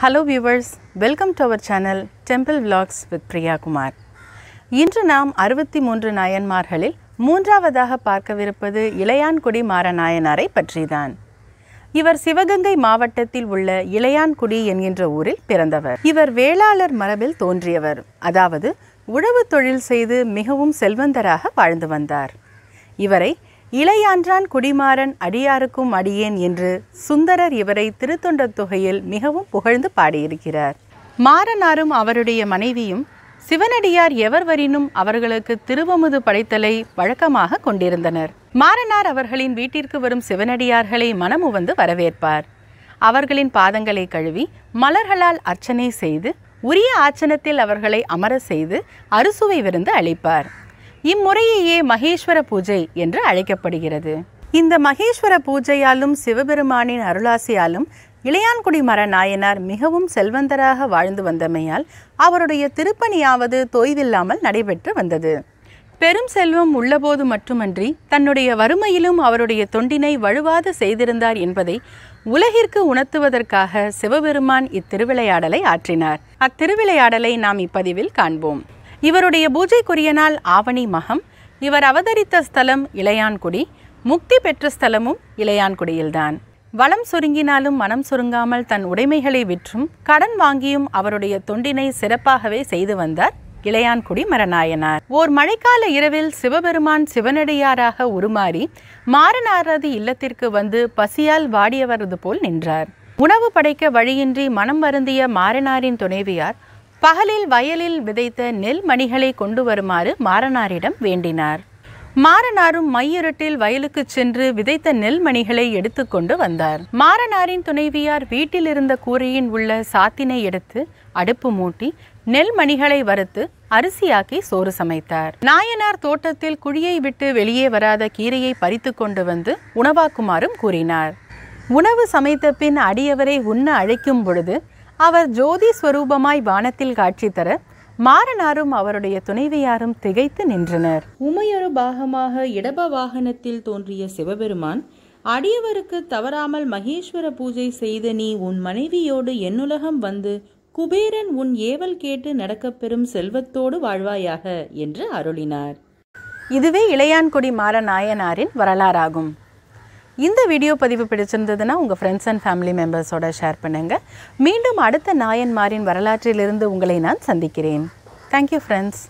hello viewers welcome to our channel temple vlogs with Priyakumar இன்று நாம் அறுபத்தி மூன்று நாயன்மார்களில் மூன்றாவதாக பார்க்கவிருப்பது இளையான்குடி மாரநாயனாரை பற்றிதான் இவர் சிவகங்கை மாவட்டத்தில் உள்ள இளையான்குடி என்கின்ற ஊரில் பிறந்தவர் இவர் வேளாளர் மரபில் தோன்றியவர் அதாவது உழவு தொழில் செய்து மிகவும் செல்வந்தராக வாழ்ந்து வந்தார் இவரை இளையான்றான் குடிமாறன் அடியாருக்கும் அடியேன் என்று சுந்தரர் இவரை திருத்தொண்ட தொகையில் மிகவும் புகழ்ந்து பாடியிருக்கிறார் மாறனாரும் அவருடைய மனைவியும் சிவனடியார் எவர்வரினும் அவர்களுக்கு திருவமுது படைத்தலை வழக்கமாக கொண்டிருந்தனர் மாறனார் அவர்களின் வீட்டிற்கு வரும் சிவனடியார்களை மனமுவந்து வரவேற்பார் அவர்களின் பாதங்களை கழுவி மலர்களால் அர்ச்சனை செய்து உரிய ஆச்சனத்தில் அவர்களை அமர செய்து அறுசுவை விருந்து அளிப்பார் இம்முறையே மகேஸ்வர பூஜை என்று அழைக்கப்படுகிறது இந்த மகேஸ்வர பூஜையாலும் சிவபெருமானின் அருளாசியாலும் இளையான்குடி மர நாயனார் மிகவும் செல்வந்தராக வாழ்ந்து வந்தமையால் அவருடைய திருப்பணியாவது தொய்வில்லாமல் நடைபெற்று வந்தது பெரும் செல்வம் உள்ளபோது மட்டுமன்றி தன்னுடைய வறுமையிலும் அவருடைய தொண்டினை வழுவாது செய்திருந்தார் என்பதை உலகிற்கு உணர்த்துவதற்காக சிவபெருமான் இத்திருவிளையாடலை ஆற்றினார் அத்திருவிளையாடலை நாம் இப்பதிவில் காண்போம் இவருடைய பூஜைக்குரிய நாள் ஆவணி மகம் இவர் அவதரித்த ஸ்தலம் இளையான்குடி முக்தி பெற்ற ஸ்தலமும் இளையான்குடியில்தான் வளம் சுருங்கினாலும் மனம் சுருங்காமல் தன் உடைமைகளை விற்றும் கடன் வாங்கியும் அவருடைய தொண்டினை சிறப்பாகவே செய்து வந்தார் இளையான்குடி மரநாயனார் ஓர் மழைக்கால இரவில் சிவபெருமான் சிவனடியாராக உருமாறி மாறனாரது இல்லத்திற்கு வந்து பசியால் வாடியவரது போல் நின்றார் உணவு படைக்க வழியின்றி மனம் வருந்திய மாறனாரின் துணைவியார் பகலில் வயலில் விதைத்த நெல் மணிகளை கொண்டு வருமாறு மாறனாரிடம் வேண்டினார் மாறனாரும் மையிருட்டில் வயலுக்கு சென்று விதைத்த நெல் மணிகளை எடுத்துக்கொண்டு வந்தார் மாறனாரின் துணைவியார் வீட்டில் இருந்த கூரையின் உள்ள சாத்தினை எடுத்து அடுப்பு மூட்டி நெல் மணிகளை வறுத்து அரிசியாக்கி சோறு சமைத்தார் நாயனார் தோட்டத்தில் குழியை விட்டு வெளியே வராத கீரையை பறித்து கொண்டு வந்து உணவாக்குமாறும் கூறினார் உணவு சமைத்த பின் அடியவரை உண்ண அழைக்கும் பொழுது அவர் ஜோதி ஸ்வரூபமாய் வானத்தில் காட்சி தர மாறனாரும் அவருடைய துணைவியாரும் திகைத்து நின்றனர் உமையொரு பாகமாக இடப வாகனத்தில் தோன்றிய சிவபெருமான் அடியவருக்கு தவறாமல் மகேஸ்வர பூஜை செய்த நீ உன் மனைவியோடு என்னுலகம் வந்து குபேரன் உன் ஏவல் கேட்டு நடக்கப்பெறும் செல்வத்தோடு வாழ்வாயாக என்று அருளினார் இதுவே இளையான்குடி மாறநாயனாரின் வரலாறாகும் இந்த வீடியோ பதிவு பிடிச்சிருந்ததுன்னா உங்கள் ஃப்ரெண்ட்ஸ் அண்ட் ஃபேமிலி மெம்பர்ஸோட ஷேர் பண்ணுங்கள் மீண்டும் அடுத்த நாயன்மாரின் வரலாற்றிலிருந்து உங்களை நான் சந்திக்கிறேன் தேங்க்யூ ஃப்ரெண்ட்ஸ்